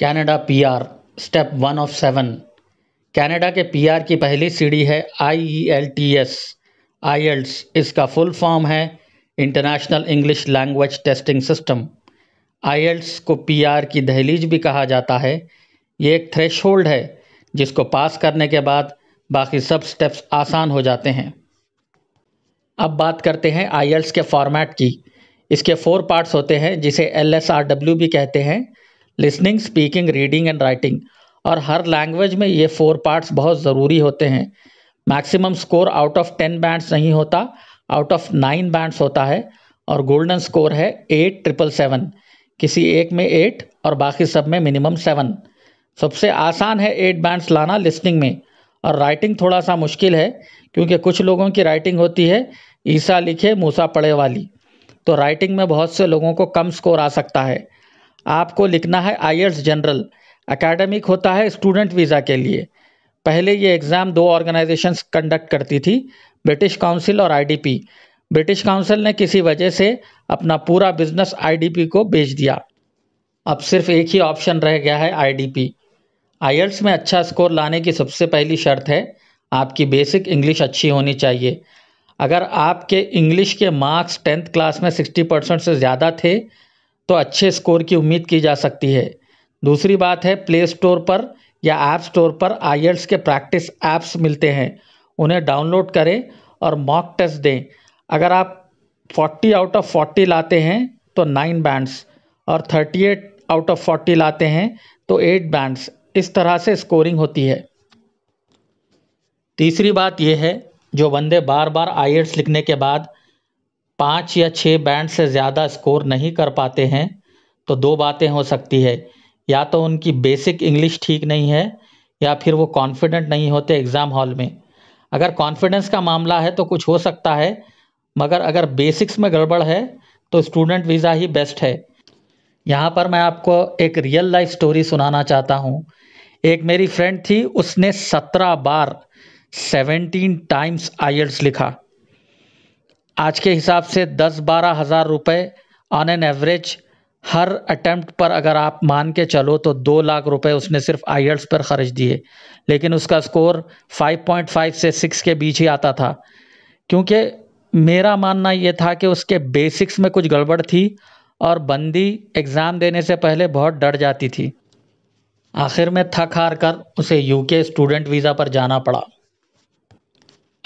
Canada PR step one of seven Canada के PR की पहली सीढ़ी है आईईएलटीएस आईएल्ट्स e e इसका फुल फॉर्म है international English language testing system IELTS को पीआर की दहलीज भी कहा जाता है ये एक थ्रेश है जिसको पास करने के बाद बाकी सब स्टेप्स आसान हो जाते हैं अब बात करते हैं आईएल्ट्स e के फॉर्मेट की इसके फोर पार्ट्स होते हैं जिसे एल भी कहते हैं listening speaking reading and writing और हर लैंग्वेज में ये फोर पार्ट्स बहुत ज़रूरी होते हैं maximum score out of ten bands नहीं होता आउट ऑफ नाइन बैंड्स होता है और गोल्डन स्कोर है एट ट्रिपल सेवन किसी एक में एट और बाकी सब में मिनिमम सेवन सबसे आसान है एट बैंड्स लाना लिसनिंग में और राइटिंग थोड़ा सा मुश्किल है क्योंकि कुछ लोगों की राइटिंग होती है ईसा लिखे मूसा पढ़े वाली तो राइटिंग में बहुत से लोगों को कम स्कोर आ सकता है आपको लिखना है आई जनरल अकेडमिक होता है स्टूडेंट वीज़ा के लिए पहले ये एग्ज़ाम दो ऑर्गेनाइजेशंस कंडक्ट करती थी ब्रिटिश काउंसिल और आईडीपी ब्रिटिश काउंसिल ने किसी वजह से अपना पूरा बिजनेस आईडीपी को बेच दिया अब सिर्फ एक ही ऑप्शन रह गया है आईडीपी आईएल्स में अच्छा स्कोर लाने की सबसे पहली शर्त है आपकी बेसिक इंग्लिश अच्छी होनी चाहिए अगर आपके इंग्लिश के मार्क्स टेंथ क्लास में सिक्सटी परसेंट से ज़्यादा थे तो अच्छे स्कोर की उम्मीद की जा सकती है दूसरी बात है प्ले स्टोर पर या ऐप स्टोर पर आई के प्रैक्टिस ऐप्स मिलते हैं उन्हें डाउनलोड करें और मॉक टेस्ट दें अगर आप 40 आउट ऑफ 40 लाते हैं तो 9 बैंड्स और 38 आउट ऑफ 40 लाते हैं तो 8 बैंड्स इस तरह से स्कोरिंग होती है तीसरी बात यह है जो बंदे बार बार आई लिखने के बाद पाँच या छः बैंड से ज़्यादा स्कोर नहीं कर पाते हैं तो दो बातें हो सकती है या तो उनकी बेसिक इंग्लिश ठीक नहीं है या फिर वो कॉन्फिडेंट नहीं होते एग्ज़ाम हॉल में अगर कॉन्फिडेंस का मामला है तो कुछ हो सकता है मगर अगर बेसिक्स में गड़बड़ है तो स्टूडेंट वीज़ा ही बेस्ट है यहाँ पर मैं आपको एक रियल लाइफ स्टोरी सुनाना चाहता हूँ एक मेरी फ्रेंड थी उसने सत्रह बार सेवेंटीन टाइम्स आयर्स लिखा आज के हिसाब से दस बारह हज़ार रुपये ऑन एन एवरेज हर अटैम्प्ट पर अगर आप मान के चलो तो दो लाख रुपए उसने सिर्फ आईएल्स पर खर्च दिए लेकिन उसका स्कोर 5.5 से 6 के बीच ही आता था क्योंकि मेरा मानना ये था कि उसके बेसिक्स में कुछ गड़बड़ थी और बंदी एग्ज़ाम देने से पहले बहुत डर जाती थी आखिर में थक हार कर उसे यूके स्टूडेंट वीज़ा पर जाना पड़ा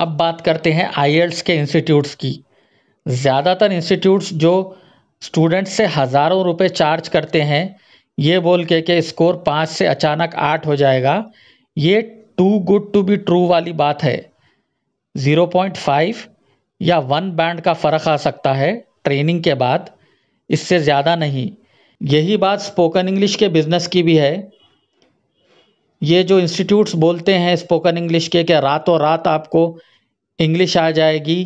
अब बात करते हैं आई के इंस्टीट्यूट्स की ज़्यादातर इंस्टीट्यूट्स जो स्टूडेंट्स से हज़ारों रुपए चार्ज करते हैं ये बोल के कि स्कोर पाँच से अचानक आठ हो जाएगा ये too good to be true वाली बात है ज़ीरो पॉइंट फाइव या वन बैंड का फ़र्क आ सकता है ट्रेनिंग के बाद इससे ज़्यादा नहीं यही बात स्पोकन इंग्लिश के बिज़नेस की भी है ये जो इंस्टीट्यूट्स बोलते हैं स्पोकन इंग्लिश के क्या रातों रात आपको इंग्लिश आ जाएगी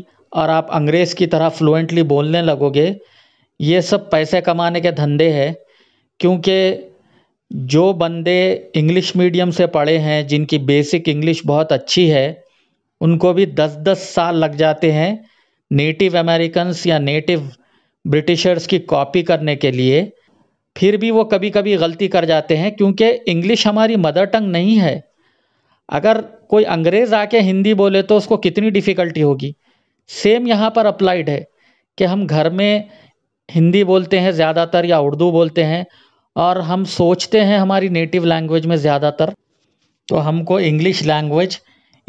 और आप अंग्रेज़ की तरह फ्लुएंटली बोलने लगोगे ये सब पैसे कमाने के धंधे हैं क्योंकि जो बंदे इंग्लिश मीडियम से पढ़े हैं जिनकी बेसिक इंग्लिश बहुत अच्छी है उनको भी दस दस साल लग जाते हैं नेटिव अमेरिकन्स या नेटिव ब्रिटिशर्स की कॉपी करने के लिए फिर भी वो कभी कभी गलती कर जाते हैं क्योंकि इंग्लिश हमारी मदर टंग नहीं है अगर कोई अंग्रेज़ आके हिंदी बोले तो उसको कितनी डिफ़िकल्टी होगी सेम यहाँ पर अप्लाइड है कि हम घर में हिंदी बोलते हैं ज़्यादातर या उर्दू बोलते हैं और हम सोचते हैं हमारी नेटिव लैंग्वेज में ज़्यादातर तो हमको इंग्लिश लैंग्वेज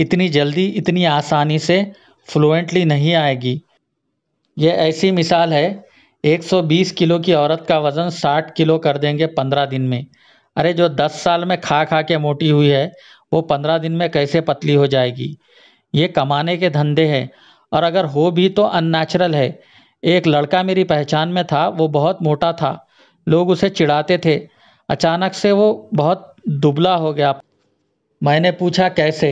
इतनी जल्दी इतनी आसानी से फ्लुएंटली नहीं आएगी ये ऐसी मिसाल है 120 किलो की औरत का वज़न 60 किलो कर देंगे 15 दिन में अरे जो 10 साल में खा खा के मोटी हुई है वो 15 दिन में कैसे पतली हो जाएगी ये कमाने के धंधे हैं और अगर हो भी तो अननेचुरल है एक लड़का मेरी पहचान में था वो बहुत मोटा था लोग उसे चिढ़ाते थे अचानक से वो बहुत दुबला हो गया मैंने पूछा कैसे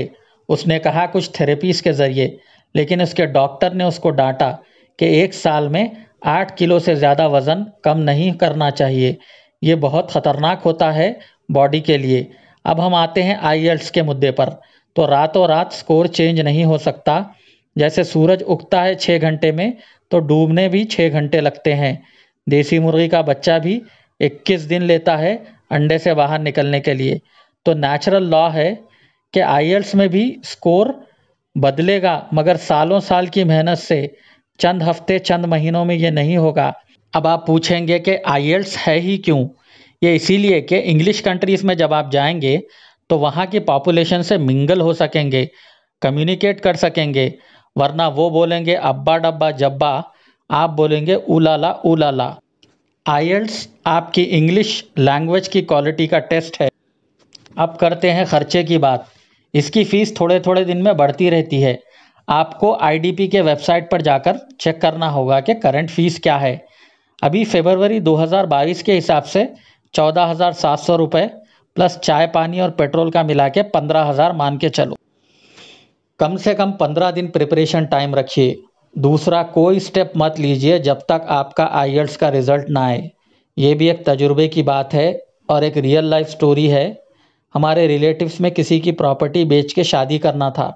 उसने कहा कुछ थेरेपीज़ के ज़रिए लेकिन उसके डॉक्टर ने उसको डांटा कि एक साल में आठ किलो से ज़्यादा वज़न कम नहीं करना चाहिए ये बहुत ख़तरनाक होता है बॉडी के लिए अब हम आते हैं आईएल्ट्स के मुद्दे पर तो रातों रात स्कोर चेंज नहीं हो सकता जैसे सूरज उगता है छः घंटे में तो डूबने भी छः घंटे लगते हैं देसी मुर्गी का बच्चा भी 21 दिन लेता है अंडे से बाहर निकलने के लिए तो नेचुरल लॉ है कि आईएल्ट्स में भी स्कोर बदलेगा मगर सालों साल की मेहनत से चंद हफ्ते चंद महीनों में ये नहीं होगा अब आप पूछेंगे कि आई है ही क्यों ये इसीलिए कि इंग्लिश कंट्रीज़ में जब आप जाएंगे तो वहाँ की पॉपुलेशन से मिंगल हो सकेंगे कम्युनिकेट कर सकेंगे वरना वो बोलेंगे अब्बा डब्बा जब्बा आप बोलेंगे उलाला उलाला आयल्स आपकी इंग्लिश लैंग्वेज की क्वालिटी का टेस्ट है अब करते हैं खर्चे की बात इसकी फ़ीस थोड़े थोड़े दिन में बढ़ती रहती है आपको आईडीपी के वेबसाइट पर जाकर चेक करना होगा कि करंट फीस क्या है अभी फेबरवरी 2022 के हिसाब से चौदह हज़ार सात सौ रुपये प्लस चाय पानी और पेट्रोल का मिला के पंद्रह हज़ार मान के चलो कम से कम पंद्रह दिन प्रिपरेशन टाइम रखिए दूसरा कोई स्टेप मत लीजिए जब तक आपका आई का रिज़ल्ट ना आए ये भी एक तजुर्बे की बात है और एक रियल लाइफ स्टोरी है हमारे रिलेटिव्स में किसी की प्रॉपर्टी बेच के शादी करना था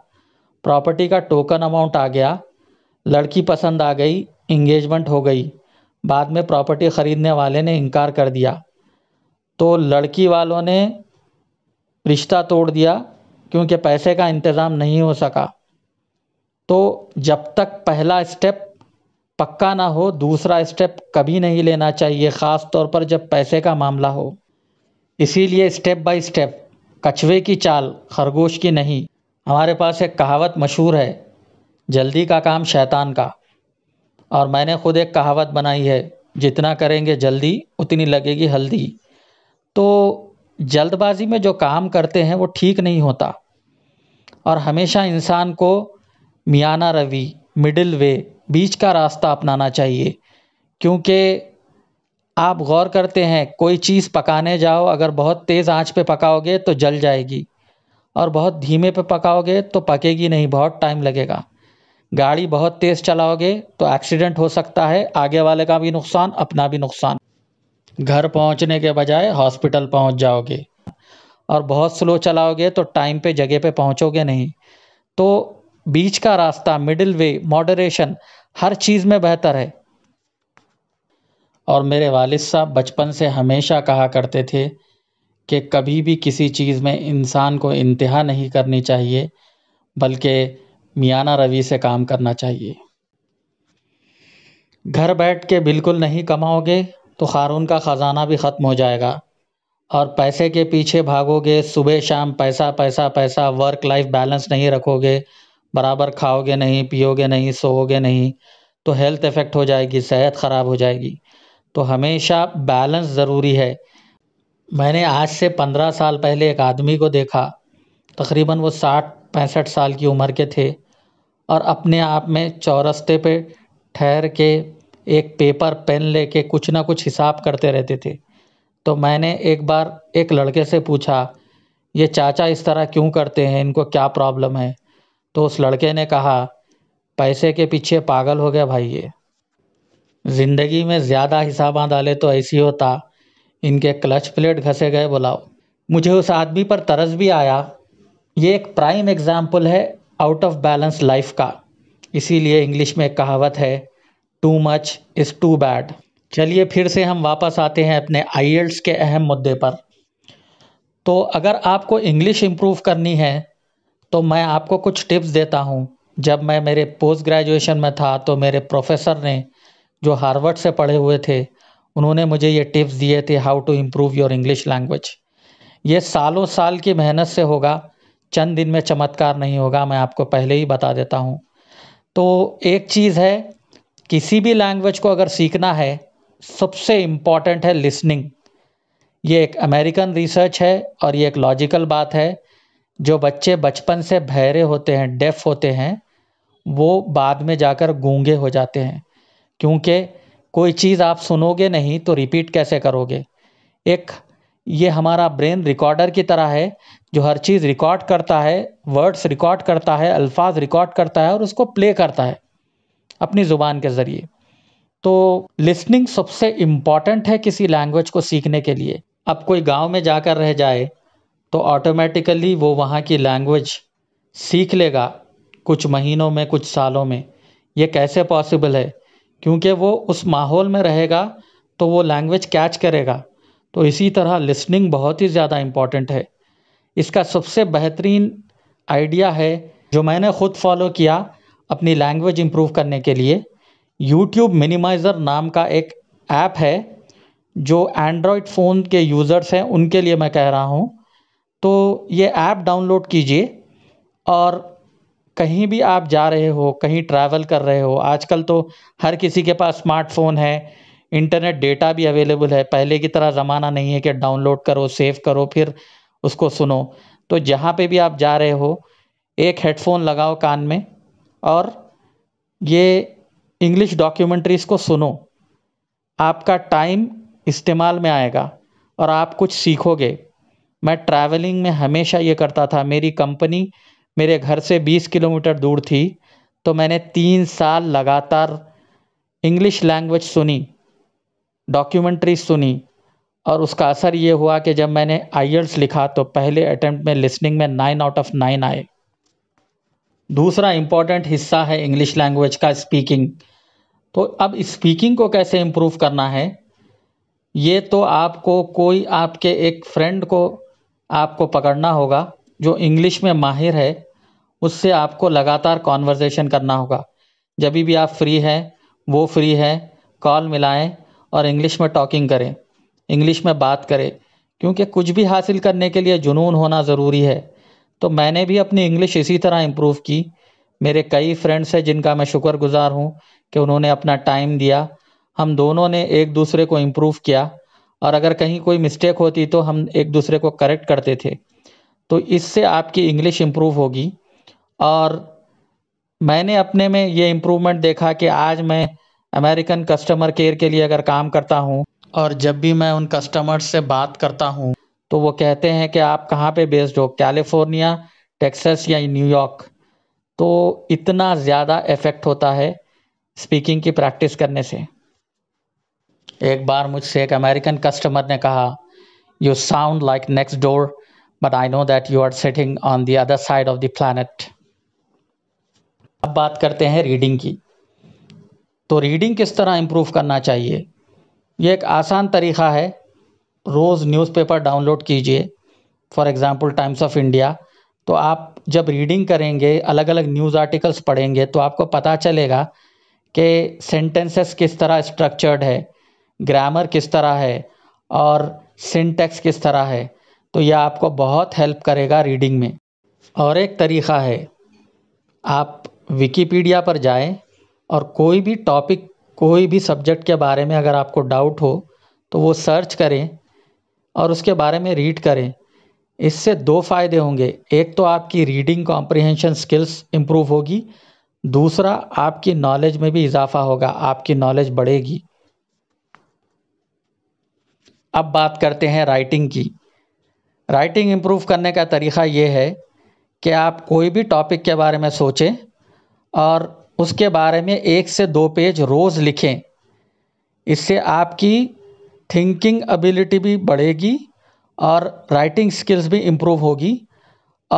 प्रॉपर्टी का टोकन अमाउंट आ गया लड़की पसंद आ गई इंगेजमेंट हो गई बाद में प्रॉपर्टी ख़रीदने वाले ने इनकार कर दिया तो लड़की वालों ने रिश्ता तोड़ दिया क्योंकि पैसे का इंतज़ाम नहीं हो सका तो जब तक पहला स्टेप पक्का ना हो दूसरा स्टेप कभी नहीं लेना चाहिए ख़ास तौर पर जब पैसे का मामला हो इसीलिए स्टेप बाय स्टेप कछुए की चाल खरगोश की नहीं हमारे पास एक कहावत मशहूर है जल्दी का काम शैतान का और मैंने खुद एक कहावत बनाई है जितना करेंगे जल्दी उतनी लगेगी हल्दी तो जल्दबाजी में जो काम करते हैं वो ठीक नहीं होता और हमेशा इंसान को मियाना रवि मिडिल वे बीच का रास्ता अपनाना चाहिए क्योंकि आप गौर करते हैं कोई चीज़ पकाने जाओ अगर बहुत तेज़ आंच पे पकाओगे तो जल जाएगी और बहुत धीमे पे पकाओगे तो पकेगी नहीं बहुत टाइम लगेगा गाड़ी बहुत तेज़ चलाओगे तो एक्सीडेंट हो सकता है आगे वाले का भी नुकसान अपना भी नुकसान घर पहुंचने के बजाय हॉस्पिटल पहुंच जाओगे और बहुत स्लो चलाओगे तो टाइम पे जगह पे पहुंचोगे नहीं तो बीच का रास्ता मिडिल वे मॉडरेशन हर चीज़ में बेहतर है और मेरे वालिद साहब बचपन से हमेशा कहा करते थे कि कभी भी किसी चीज़ में इंसान को इंतहा नहीं करनी चाहिए बल्कि मियाना रवि से काम करना चाहिए घर बैठ के बिल्कुल नहीं कमाओगे तो क़ारून का ख़ज़ाना भी ख़त्म हो जाएगा और पैसे के पीछे भागोगे सुबह शाम पैसा पैसा पैसा वर्क लाइफ बैलेंस नहीं रखोगे बराबर खाओगे नहीं पियोगे नहीं सोओगे नहीं तो हेल्थ इफ़ेक्ट हो जाएगी सेहत ख़राब हो जाएगी तो हमेशा बैलेंस ज़रूरी है मैंने आज से पंद्रह साल पहले एक आदमी को देखा तकरीबन वो साठ पैंसठ साल की उम्र के थे और अपने आप में चौरस्ते पे ठहर के एक पेपर पेन लेके कुछ ना कुछ हिसाब करते रहते थे तो मैंने एक बार एक लड़के से पूछा ये चाचा इस तरह क्यों करते हैं इनको क्या प्रॉब्लम है तो उस लड़के ने कहा पैसे के पीछे पागल हो गया भाई ये ज़िंदगी में ज़्यादा हिसाब डाले तो ऐसी होता इनके क्लच प्लेट घसे गए बुलाओ मुझे उस आदमी पर तरस भी आया ये एक प्राइम एग्जाम्पल है आउट ऑफ बैलेंस लाइफ का इसीलिए इंग्लिश में एक कहावत है too much is too bad चलिए फिर से हम वापस आते हैं अपने आई के अहम मुद्दे पर तो अगर आपको इंग्लिश इम्प्रूव करनी है तो मैं आपको कुछ टिप्स देता हूँ जब मैं मेरे पोस्ट ग्रेजुएशन में था तो मेरे प्रोफेसर ने जो हार्वर्ड से पढ़े हुए थे उन्होंने मुझे ये टिप्स दिए थे how to improve your English language ये सालों साल की मेहनत से होगा चंद दिन में चमत्कार नहीं होगा मैं आपको पहले ही बता देता हूँ तो एक चीज़ है किसी भी लैंग्वेज को अगर सीखना है सबसे इम्पॉर्टेंट है लिसनिंग ये एक अमेरिकन रिसर्च है और ये एक लॉजिकल बात है जो बच्चे बचपन से बहरे होते हैं डेफ होते हैं वो बाद में जाकर गूंगे हो जाते हैं क्योंकि कोई चीज़ आप सुनोगे नहीं तो रिपीट कैसे करोगे एक ये हमारा ब्रेन रिकॉर्डर की तरह है जो हर चीज़ रिकॉर्ड करता है वर्ड्स रिकॉर्ड करता है अल्फाज रिकॉर्ड करता है और उसको प्ले करता है अपनी ज़ुबान के ज़रिए तो लिसनिंग सबसे इम्पॉर्टेंट है किसी लैंग्वेज को सीखने के लिए अब कोई गांव में जाकर रह जाए तो ऑटोमेटिकली वो वहाँ की लैंग्वेज सीख लेगा कुछ महीनों में कुछ सालों में ये कैसे पॉसिबल है क्योंकि वो उस माहौल में रहेगा तो वो लैंग्वेज कैच करेगा तो इसी तरह लिसनिंग बहुत ही ज़्यादा इम्पॉर्टेंट है इसका सबसे बेहतरीन आइडिया है जो मैंने खुद फॉलो किया अपनी लैंग्वेज इम्प्रूव करने के लिए यूट्यूब मिनिमाइज़र नाम का एक ऐप है जो एंड्रॉयड फ़ोन के यूज़र्स हैं उनके लिए मैं कह रहा हूँ तो ये ऐप डाउनलोड कीजिए और कहीं भी आप जा रहे हो कहीं ट्रैवल कर रहे हो आजकल तो हर किसी के पास स्मार्टफोन है इंटरनेट डेटा भी अवेलेबल है पहले की तरह ज़माना नहीं है कि डाउनलोड करो सेव करो फिर उसको सुनो तो जहाँ पे भी आप जा रहे हो एक हेडफोन लगाओ कान में और ये इंग्लिश डॉक्यूमेंट्रीज़ को सुनो आपका टाइम इस्तेमाल में आएगा और आप कुछ सीखोगे मैं ट्रैवलिंग में हमेशा ये करता था मेरी कंपनी मेरे घर से बीस किलोमीटर दूर थी तो मैंने तीन साल लगातार इंग्लिश लैंग्वेज सुनी डॉक्यूमेंट्री सुनी और उसका असर ये हुआ कि जब मैंने आई लिखा तो पहले अटैम्प्ट में लिसनिंग में नाइन आउट ऑफ नाइन आए दूसरा इम्पॉर्टेंट हिस्सा है इंग्लिश लैंग्वेज का स्पीकिंग तो अब स्पीकिंग को कैसे इम्प्रूव करना है ये तो आपको कोई आपके एक फ्रेंड को आपको पकड़ना होगा जो इंग्लिश में माहिर है उससे आपको लगातार कॉन्वर्जेशन करना होगा जब भी आप फ्री हैं वो फ्री है कॉल मिलाएं और इंग्लिश में टॉकिंग करें इंग्लिश में बात करें क्योंकि कुछ भी हासिल करने के लिए जुनून होना ज़रूरी है तो मैंने भी अपनी इंग्लिश इसी तरह इम्प्रूव की मेरे कई फ्रेंड्स हैं जिनका मैं शुक्रगुजार हूँ कि उन्होंने अपना टाइम दिया हम दोनों ने एक दूसरे को इम्प्रूव किया और अगर कहीं कोई मिस्टेक होती तो हम एक दूसरे को करेक्ट करते थे तो इससे आपकी इंग्लिश इम्प्रूव होगी और मैंने अपने में ये इम्प्रूवमेंट देखा कि आज मैं अमेरिकन कस्टमर केयर के लिए अगर काम करता हूँ और जब भी मैं उन कस्टमर्स से बात करता हूँ तो वो कहते हैं कि आप कहाँ पे बेस्ड हो कैलिफोर्निया टेक्सास या न्यूयॉर्क तो इतना ज़्यादा इफ़ेक्ट होता है स्पीकिंग की प्रैक्टिस करने से एक बार मुझसे एक अमेरिकन कस्टमर ने कहा you sound like next door but I know that you are sitting on the other side of the planet अब बात करते हैं रीडिंग की तो रीडिंग किस तरह इम्प्रूव करना चाहिए ये एक आसान तरीका है रोज़ न्यूज़पेपर डाउनलोड कीजिए for example Times of India तो आप जब रीडिंग करेंगे अलग अलग न्यूज़ आर्टिकल्स पढ़ेंगे तो आपको पता चलेगा कि सेंटेंसेस किस तरह स्ट्रक्चर्ड है ग्रामर किस तरह है और सिंटेक्स किस तरह है तो यह आपको बहुत हेल्प करेगा रीडिंग में और एक तरीक़ा है आप विकिपीडिया पर जाएं और कोई भी टॉपिक कोई भी सब्जेक्ट के बारे में अगर आपको डाउट हो तो वो सर्च करें और उसके बारे में रीड करें इससे दो फायदे होंगे एक तो आपकी रीडिंग कॉम्प्रिहेंशन स्किल्स इम्प्रूव होगी दूसरा आपकी नॉलेज में भी इजाफा होगा आपकी नॉलेज बढ़ेगी अब बात करते हैं राइटिंग की राइटिंग इम्प्रूव करने का तरीका ये है कि आप कोई भी टॉपिक के बारे में सोचें और उसके बारे में एक से दो पेज रोज़ लिखें इससे आपकी थिंकिंग एबिलिटी भी बढ़ेगी और राइटिंग स्किल्स भी इम्प्रूव होगी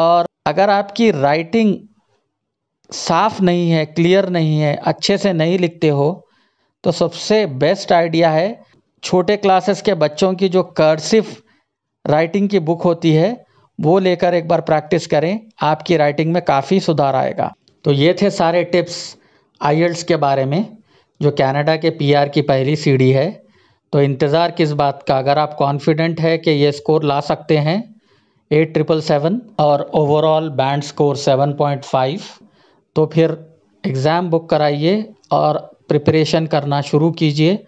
और अगर आपकी राइटिंग साफ नहीं है क्लियर नहीं है अच्छे से नहीं लिखते हो तो सबसे बेस्ट आइडिया है छोटे क्लासेस के बच्चों की जो कर्सिफ़ राइटिंग की बुक होती है वो लेकर एक बार प्रैक्टिस करें आपकी राइटिंग में काफ़ी सुधार आएगा तो ये थे सारे टिप्स आइल्स के बारे में जो कनाडा के पीआर की पहली सीढ़ी है तो इंतज़ार किस बात का अगर आप कॉन्फिडेंट है कि ये स्कोर ला सकते हैं एट ट्रिपल सेवन और overall band score seven point five तो फिर एग्ज़ाम बुक कराइए और प्रिपरेशन करना शुरू कीजिए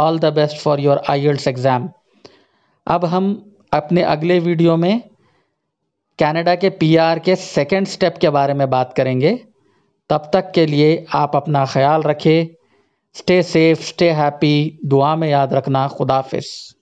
all the best for your I exam अब हम अपने अगले वीडियो में कनाडा के पीआर के सेकंड स्टेप के बारे में बात करेंगे तब तक के लिए आप अपना ख्याल रखें स्टे सेफ स्टे हैप्पी दुआ में याद रखना खुदाफिस